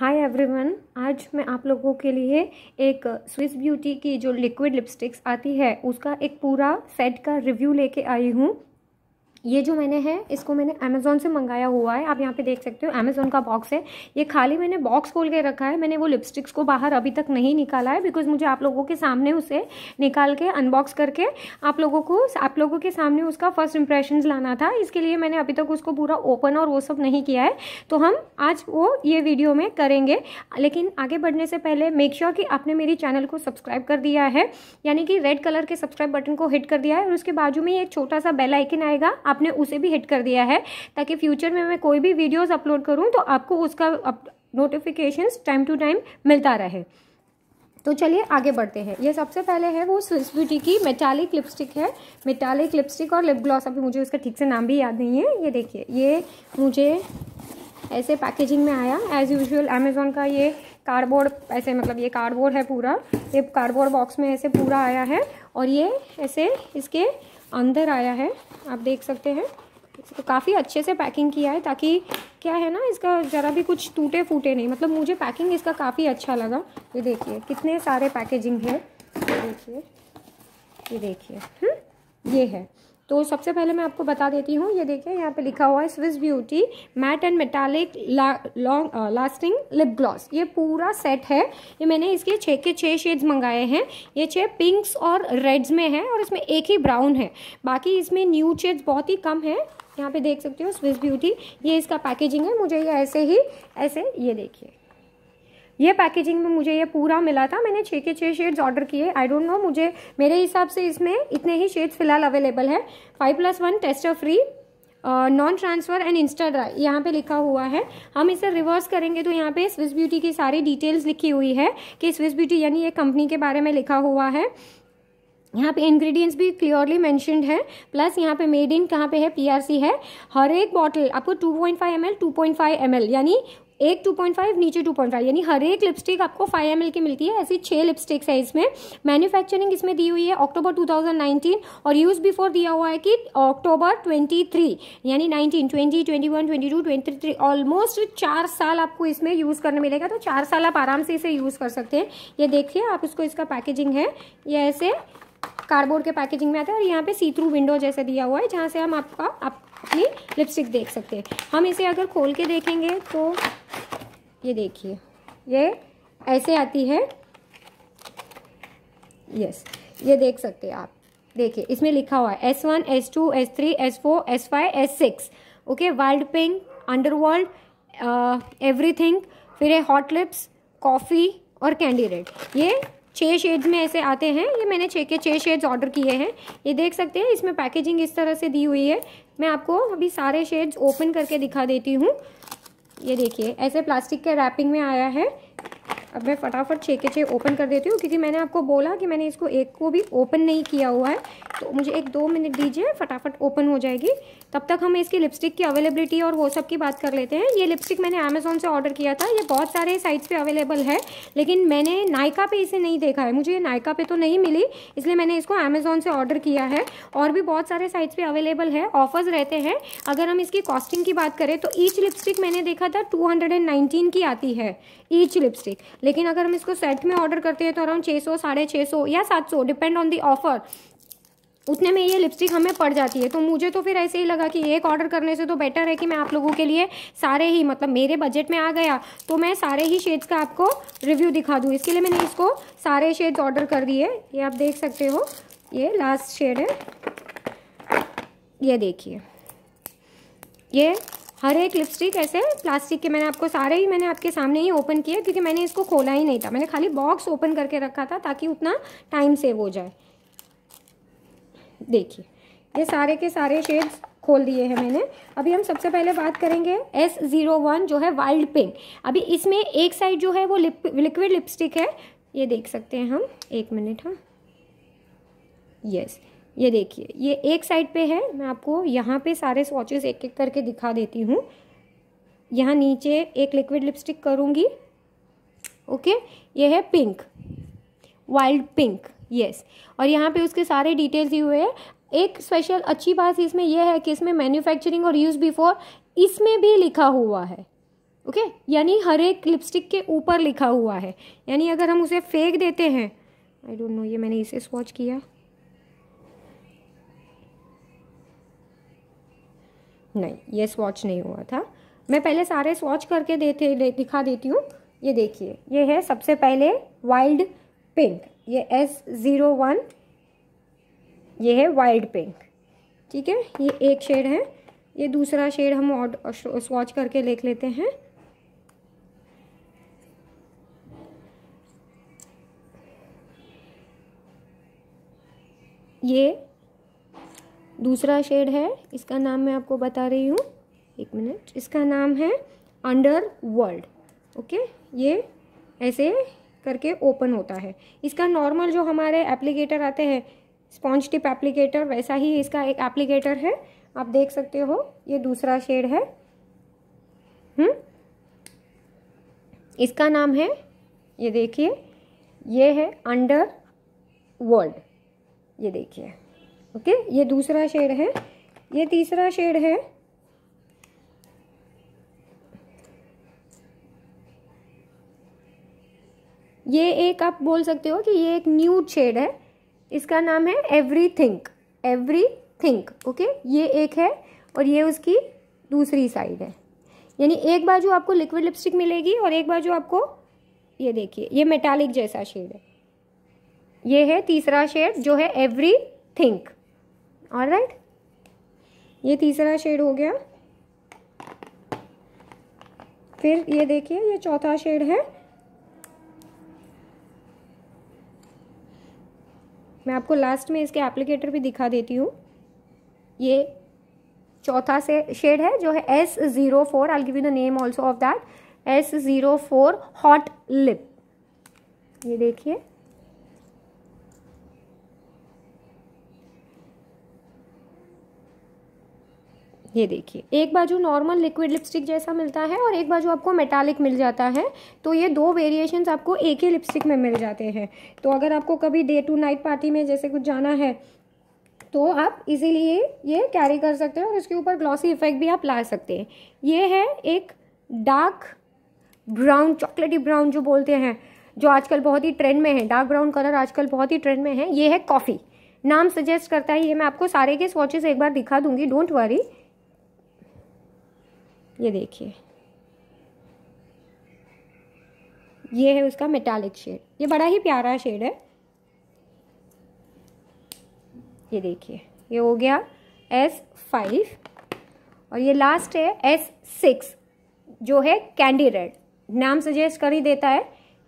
Hi everyone आज मैं आप लोगों के लिए एक स्विस ब्यूटी की जो लिक्विड लिपस्टिक्स आती है उसका एक पूरा सेट का रिव्यू लेके आई हूँ ये जो मैंने है इसको मैंने अमेज़ोन से मंगाया हुआ है आप यहाँ पे देख सकते हो अमेज़ोन का बॉक्स है ये खाली मैंने बॉक्स खोल के रखा है मैंने वो लिपस्टिक्स को बाहर अभी तक नहीं निकाला है बिकॉज मुझे आप लोगों के सामने उसे निकाल के अनबॉक्स करके आप लोगों को आप लोगों के सामने उसका फर्स्ट इंप्रेशन लाना था इसके लिए मैंने अभी तक उसको पूरा ओपन और वो सब नहीं किया है तो हम आज वो ये वीडियो में करेंगे लेकिन आगे बढ़ने से पहले मेक श्योर कि आपने मेरी चैनल को सब्सक्राइब कर दिया है यानी कि रेड कलर के सब्सक्राइब बटन को हिट कर दिया है और उसके बाजू में एक छोटा सा बेल आइकन आएगा आप आपने उसे भी हिट कर दिया है ताकि फ्यूचर में मैं कोई भी वीडियोज़ अपलोड करूँ तो आपको उसका नोटिफिकेशंस टाइम टू टाइम मिलता रहे तो चलिए आगे बढ़ते हैं ये सबसे पहले है वो स्विस ब्यूटी की मेटालिक लिपस्टिक है मेटालिक लिपस्टिक और लिप ग्लॉस अभी मुझे उसका ठीक से नाम भी याद नहीं है ये देखिए ये मुझे ऐसे पैकेजिंग में आया एज़ यूजुअल अमेज़ोन का ये कार्डबोर्ड ऐसे मतलब ये कार्डबोर्ड है पूरा ये कार्डबोर्ड बॉक्स में ऐसे पूरा आया है और ये ऐसे इसके अंदर आया है आप देख सकते हैं इसको काफ़ी अच्छे से पैकिंग किया है ताकि क्या है ना इसका ज़रा भी कुछ टूटे फूटे नहीं मतलब मुझे पैकिंग इसका काफ़ी अच्छा लगा ये देखिए कितने सारे पैकेजिंग है ये देखिए ये देखिए हम्म, ये है तो सबसे पहले मैं आपको बता देती हूँ ये देखिए यहाँ पे लिखा हुआ है Swiss beauty matt and metallic long lasting lip gloss ये पूरा सेट है ये मैंने इसके छः के छः शेड्स मंगाए हैं ये छः पिंक्स और रेड्स में है और इसमें एक ही ब्राउन है बाकी इसमें न्यू शेड्स बहुत ही कम है यहाँ पे देख सकते हो स्विस ब्यूटी ये इसका पैकेजिंग है मुझे ये ऐसे ही ऐसे ये देखिए ये पैकेजिंग में मुझे ये पूरा मिला था मैंने छः के छः शेड्स ऑर्डर किए आई डोंट नो मुझे मेरे हिसाब से इसमें इतने ही शेड्स फिलहाल अवेलेबल है five plus one tester free non transfer and insta dry यहाँ पे लिखा हुआ है हम इसे रिवर्स करेंगे तो यहाँ पे स्विस ब्यूटी की सारी डिटेल्स लिखी हुई है कि स्विस ब्यूटी यानी ये कंपनी के बारे में लिखा हुआ है यहाँ पे इंग्रेडिएंट्स भी क्लियरली मैंशनड है प्लस यहाँ पे मेड इन कहाँ पे है पीआरसी है हर एक बॉटल आपको 2.5 point five M L two point five M L यानी एक 2.5 नीचे 2.5 यानी हर एक लिपस्टिक आपको 5 एम की मिलती है ऐसी छः लिपस्टिक्स है इसमें मैन्युफैक्चरिंग इसमें दी हुई है अक्टूबर 2019 और यूज़ बिफोर दिया हुआ है कि अक्टूबर 23 यानी 19 20 21 22 23 ऑलमोस्ट चार साल आपको इसमें यूज़ करने मिलेगा तो चार साल आप आराम से इसे यूज़ कर सकते हैं ये देखिए आप इसको इसका पैकेजिंग है ये ऐसे कार्डबोर्ड के पैकेजिंग में आता है और यहाँ पे सी थ्रू विंडो जैसे दिया हुआ है जहाँ से हम आपका आप अपनी लिपस्टिक देख सकते हैं हम इसे अगर खोल के देखेंगे तो ये देखिए ये ऐसे आती है यस ये देख सकते हैं आप देखिए इसमें लिखा हुआ है S one S two S three S four S five S six okay wild pink underworld everything फिर है हॉट लिप्स कॉफ़ी और कैंडी रेड ये छः शेड्स में ऐसे आते हैं ये मैंने छः के छः शेड्स ऑर्डर किए हैं ये देख सकते हैं इसमें पैकेजिंग इस तरह से दी हुई है मैं आपको अभी सारे शेड्स ओपन करके दिखा देती हूँ ये देखिए ऐसे प्लास्टिक के रैपिंग में आया है अब मैं फटाफट छः के छः ओपन कर देती हूँ क्योंकि मैंने आपको बोला कि मैंने इसको एक को भी ओपन नहीं किया हुआ है तो मुझे एक दो मिनट दीजिए फटाफट ओपन हो जाएगी तब तक हम इसकी लिपस्टिक की अवेलेबिलिटी और वो सब की बात कर लेते हैं ये लिपस्टिक मैंने अमेज़ोन से ऑर्डर किया था ये बहुत सारे साइट्स पर अवेलेबल है लेकिन मैंने नायका पर इसे नहीं देखा है मुझे नायका पे तो नहीं मिली इसलिए मैंने इसको अमेज़ोन से ऑर्डर किया है और भी बहुत सारे साइट्स पर अवेलेबल है ऑफर्स रहते हैं अगर हम इसकी कॉस्टिंग की बात करें तो ईच लिपस्टिक मैंने देखा था टू की आती है ईच लिपस्टिक लेकिन अगर हम इसको सेट में ऑर्डर करते हैं तो अराउंड छः सौ साढ़े छः सौ या सात सौ डिपेंड ऑन दी ऑफर उतने में ये लिपस्टिक हमें पड़ जाती है तो मुझे तो फिर ऐसे ही लगा कि एक ऑर्डर करने से तो बेटर है कि मैं आप लोगों के लिए सारे ही मतलब मेरे बजट में आ गया तो मैं सारे ही शेड्स का आपको रिव्यू दिखा दूँ इसके लिए मैंने इसको सारे शेड्स ऑर्डर कर दिए ये आप देख सकते हो ये लास्ट शेड है ये देखिए ये हर एक लिपस्टिक ऐसे प्लास्टिक के मैंने आपको सारे ही मैंने आपके सामने ही ओपन किया क्योंकि मैंने इसको खोला ही नहीं था मैंने खाली बॉक्स ओपन करके रखा था ताकि उतना टाइम सेव हो जाए देखिए ये सारे के सारे शेड्स खोल दिए हैं मैंने अभी हम सबसे पहले बात करेंगे एस ज़ीरो वन जो है वाइल्ड पिंक अभी इसमें एक साइड जो है वो लिप लिक्विड लिपस्टिक है ये देख सकते हैं हम एक मिनट हाँ यस ये देखिए ये एक साइड पे है मैं आपको यहाँ पे सारे स्वॉचेस एक एक करके दिखा देती हूँ यहाँ नीचे एक लिक्विड लिपस्टिक करूँगी ओके ये है पिंक वाइल्ड पिंक यस और यहाँ पे उसके सारे डिटेल्स ही हुए हैं एक स्पेशल अच्छी बात इसमें यह है कि इसमें मैन्युफैक्चरिंग और यूज़ बिफोर इसमें भी लिखा हुआ है ओके okay? यानी हर एक लिपस्टिक के ऊपर लिखा हुआ है यानी अगर हम उसे फेंक देते हैं आई डोंट नो ये मैंने इसे स्वॉच किया नहीं ये स्वॉच नहीं हुआ था मैं पहले सारे स्वॉच करके देते दिखा देती हूँ ये देखिए ये है सबसे पहले वाइल्ड पिंक ये एस ज़ीरो वन ये है वाइल्ड पिंक ठीक है ये एक शेड है ये दूसरा शेड हम ऑड स्वॉच करके देख लेते हैं ये दूसरा शेड है इसका नाम मैं आपको बता रही हूँ एक मिनट इसका नाम है अंडर वर्ल्ड ओके ये ऐसे करके ओपन होता है इसका नॉर्मल जो हमारे एप्लीकेटर आते हैं स्पॉन्ज टिप एप्लीकेटर वैसा ही इसका एक एप्लीकेटर है आप देख सकते हो ये दूसरा शेड है हुँ? हम्म? इसका नाम है ये देखिए ये है अंडर वर्ल्ड ये देखिए ओके ये दूसरा शेड है ये तीसरा शेड है ये एक आप बोल सकते हो कि ये एक न्यू शेड है इसका नाम है everything everything okay ये एक है और ये उसकी दूसरी साइड है यानी एक बाजू आपको लिक्विड लिपस्टिक मिलेगी और एक बाजू आपको ये देखिए ये मेटालिक जैसा शेड है ये है तीसरा शेड जो है एवरी थिंक ऑल राइट ये तीसरा शेड हो गया फिर ये देखिए ये चौथा शेड है मैं आपको लास्ट में इसके एप्लीकेटर भी दिखा देती हूँ ये चौथा से शेड है जो है S zero four I give you the name also of that S zero four hot lip ये देखिए ये देखिए एक बाजू नॉर्मल लिक्विड लिपस्टिक जैसा मिलता है और एक बाजू आपको मेटालिक मिल जाता है तो ये दो वेरिएशन आपको एक ही लिपस्टिक में मिल जाते हैं तो अगर आपको कभी डे टू नाइट पार्टी में जैसे कुछ जाना है तो आप इजीलिए ये कैरी कर सकते हैं और इसके ऊपर ग्लॉसी इफेक्ट भी आप ला सकते हैं ये है एक डार्क ब्राउन चॉकलेटी ब्राउन जो बोलते हैं जो आजकल बहुत ही ट्रेंड में है डार्क ब्राउन कलर आजकल बहुत ही ट्रेंड में है ये है कॉफ़ी नाम सजेस्ट करता है ये मैं आपको सारे के स्वॉचेस एक बार दिखा दूंगी डोंट वरी ये देखिए ये है उसका मेटालिक शेड ये बड़ा ही प्यारा शेड है ये देखिए ये हो गया एस फाइव और ये लास्ट है एस सिक्स जो है कैंडी रेड नाम सजेस्ट कर ही देता है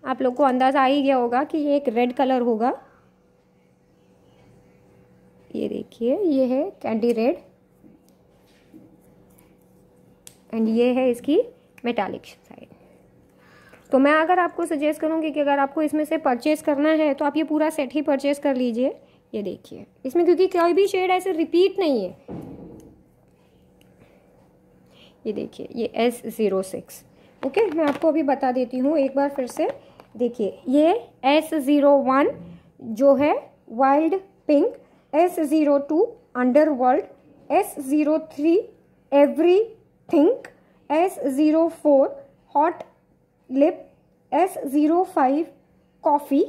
आप लोग को अंदाज़ा आ ही गया होगा कि ये एक रेड कलर होगा ये देखिए ये है कैंडी रेड एंड ये है इसकी मेटालिक साइड तो मैं अगर आपको सजेस्ट करूँगी कि अगर आपको इसमें से परचेज़ करना है तो आप ये पूरा सेट ही परचेज कर लीजिए ये देखिए इसमें क्योंकि कोई भी शेड ऐसे रिपीट नहीं है ये देखिए ये एस ज़ीरो सिक्स ओके मैं आपको अभी बता देती हूँ एक बार फिर से देखिए ये एस ज़ीरो वन जो है wild pink S zero two underworld S zero three everything S zero four hot lip S zero five coffee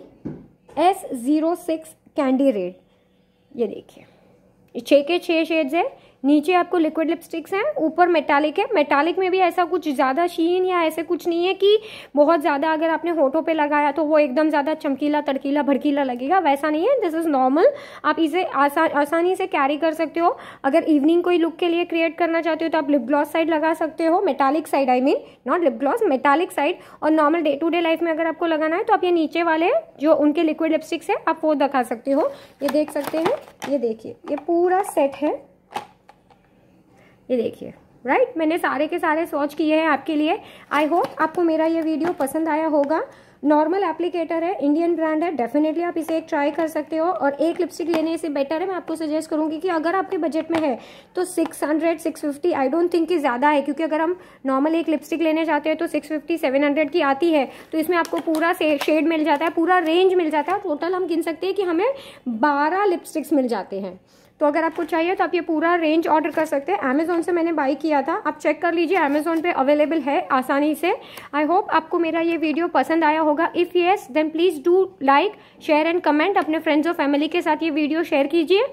S zero six candy red ये देखिए छः के छः शेड्स है नीचे आपको लिक्विड लिपस्टिक्स हैं ऊपर मेटालिक है मेटालिक में भी ऐसा कुछ ज़्यादा शीन या ऐसे कुछ नहीं है कि बहुत ज़्यादा अगर आपने होठों पे लगाया तो वो एकदम ज़्यादा चमकीला तड़कीला भड़कीला लगेगा वैसा नहीं है दिस इज़ नॉर्मल आप इसे आसा आसानी से कैरी कर सकते हो अगर इवनिंग कोई लुक के लिए क्रिएट करना चाहते हो तो आप लिप ग्लॉस साइड लगा सकते हो metallic side I mean not lip gloss metallic side और normal day to day life में अगर आपको लगाना है तो आप ये नीचे वाले जो उनके लिक्विड लिपस्टिक्स है आप वो दिखा सकते हो ये देख सकते हैं ये देखिए ये पूरा सेट है ये देखिए राइट right? मैंने सारे के सारे सोच किए हैं आपके लिए आई होप आपको मेरा ये वीडियो पसंद आया होगा नॉर्मल एप्लीकेटर है इंडियन ब्रांड है डेफिनेटली आप इसे एक ट्राई कर सकते हो और एक लिपस्टिक लेने से बेटर है मैं आपको सजेस्ट करूंगी कि अगर आपके बजट में है तो 600 650 आई डोंट थिंक कि ज़्यादा है क्योंकि अगर हम नॉर्मल एक लिपस्टिक लेने जाते हैं तो 650 700 की आती है तो इसमें आपको पूरा शेड मिल जाता है पूरा रेंज मिल जाता है टोटल हम गिन सकते हैं कि हमें बारह लिपस्टिक्स मिल जाते हैं तो अगर आपको चाहिए तो आप ये पूरा रेंज ऑर्डर कर सकते हैं अमेज़ोन से मैंने बाई किया था आप चेक कर लीजिए अमेज़ोन पे अवेलेबल है आसानी से आई होप आपको मेरा ये वीडियो पसंद आया होगा if yes then please do like share and comment अपने फ्रेंड्स और फैमिली के साथ ये वीडियो शेयर कीजिए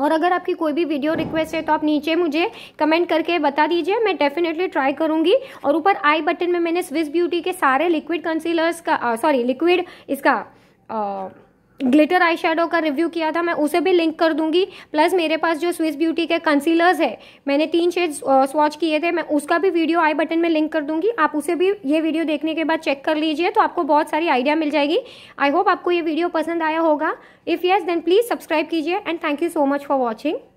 और अगर आपकी कोई भी वीडियो रिक्वेस्ट है तो आप नीचे मुझे कमेंट करके बता दीजिए मैं डेफिनेटली ट्राई करूंगी और ऊपर आई बटन में मैंने स्विस ब्यूटी के सारे लिक्विड कंसीलर्स का सॉरी लिक्विड इसका आ, ग्लिटर आई शेडो का रिव्यू किया था मैं उसे भी लिंक कर दूंगी प्लस मेरे पास जो स्विस ब्यूटी के कंसीलर्स है मैंने तीन शेड स्वॉच किए थे मैं उसका भी वीडियो आई बटन में लिंक कर दूंगी आप उसे भी ये वीडियो देखने के बाद चेक कर लीजिए तो आपको बहुत सारी आइडिया मिल जाएगी आई होप आपको ये वीडियो पसंद आया होगा if yes then please subscribe कीजिए and thank you so much for watching